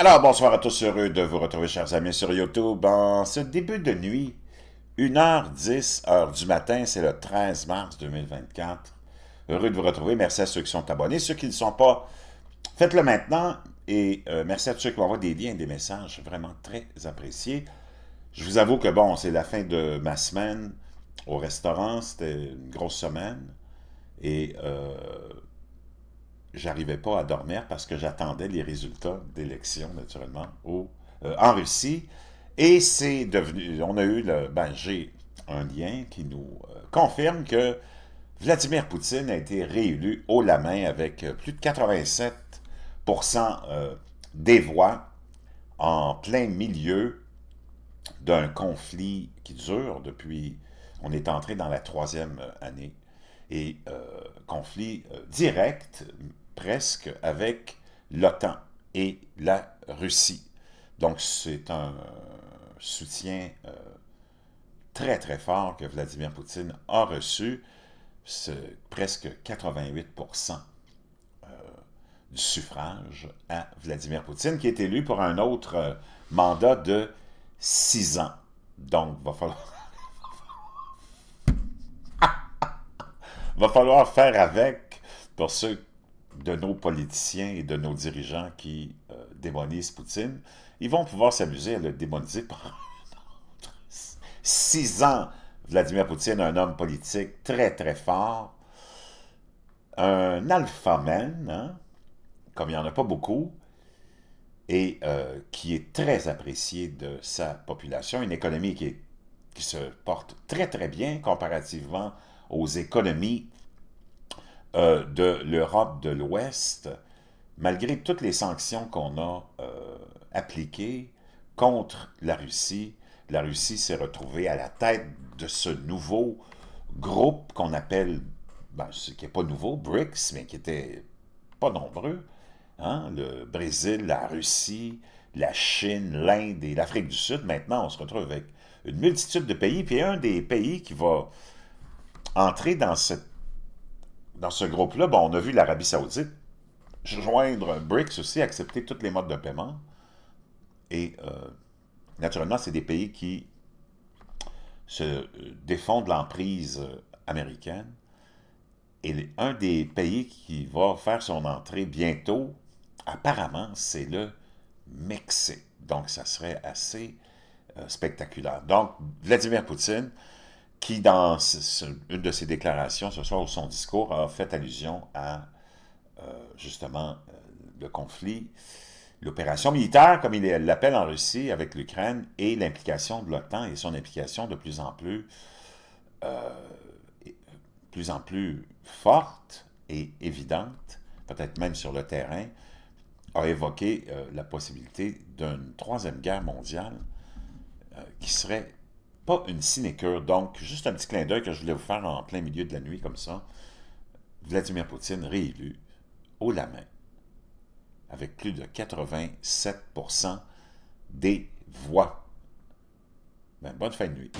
Alors, bonsoir à tous, heureux de vous retrouver, chers amis, sur YouTube. En ce début de nuit, 1h10, heure du matin, c'est le 13 mars 2024. Heureux de vous retrouver. Merci à ceux qui sont abonnés. Ceux qui ne sont pas, faites-le maintenant. Et euh, merci à tous ceux qui m'envoient des liens, des messages vraiment très appréciés. Je vous avoue que, bon, c'est la fin de ma semaine au restaurant. C'était une grosse semaine. Et euh, j'arrivais pas à dormir parce que j'attendais les résultats d'élections, naturellement, au, euh, en Russie. Et c'est devenu, on a eu le, ben, j'ai un lien qui nous euh, confirme que Vladimir Poutine a été réélu haut la main avec euh, plus de 87 des voix en plein milieu d'un conflit qui dure depuis, on est entré dans la troisième année, et conflit direct, presque avec l'OTAN et la Russie. Donc c'est un euh, soutien euh, très très fort que Vladimir Poutine a reçu, presque 88% euh, du suffrage à Vladimir Poutine, qui est élu pour un autre mandat de six ans. Donc, va falloir... va falloir faire avec pour ceux de nos politiciens et de nos dirigeants qui euh, démonisent Poutine, ils vont pouvoir s'amuser à le démoniser pendant six ans. Vladimir Poutine, un homme politique très, très fort, un alpha hein, comme il n'y en a pas beaucoup, et euh, qui est très apprécié de sa population, une économie qui se porte très, très bien comparativement aux économies euh, de l'Europe de l'Ouest, malgré toutes les sanctions qu'on a euh, appliquées contre la Russie, la Russie s'est retrouvée à la tête de ce nouveau groupe qu'on appelle, ben, ce qui n'est pas nouveau, BRICS, mais qui n'était pas nombreux, hein, le Brésil, la Russie, la Chine, l'Inde et l'Afrique du Sud. Maintenant, on se retrouve avec une multitude de pays, puis un des pays qui va entrer dans cette dans ce groupe-là, on a vu l'Arabie Saoudite joindre BRICS aussi, accepter tous les modes de paiement. Et euh, naturellement, c'est des pays qui se euh, défendent l'emprise euh, américaine. Et un des pays qui va faire son entrée bientôt, apparemment, c'est le Mexique. Donc, ça serait assez spectaculaire. Donc, Vladimir Poutine, qui, dans une de ses déclarations ce soir ou son discours, a fait allusion à euh, justement euh, le conflit, l'opération militaire, comme il l'appelle en Russie, avec l'Ukraine, et l'implication de l'OTAN et son implication de plus en plus, euh, plus en plus forte et évidente, peut-être même sur le terrain, a évoqué la possibilité d'une troisième guerre mondiale qui serait une sinécure. Donc, juste un petit clin d'œil que je voulais vous faire en plein milieu de la nuit, comme ça. Vladimir Poutine réélu haut la main, avec plus de 87 des voix. Ben, bonne fin de nuit.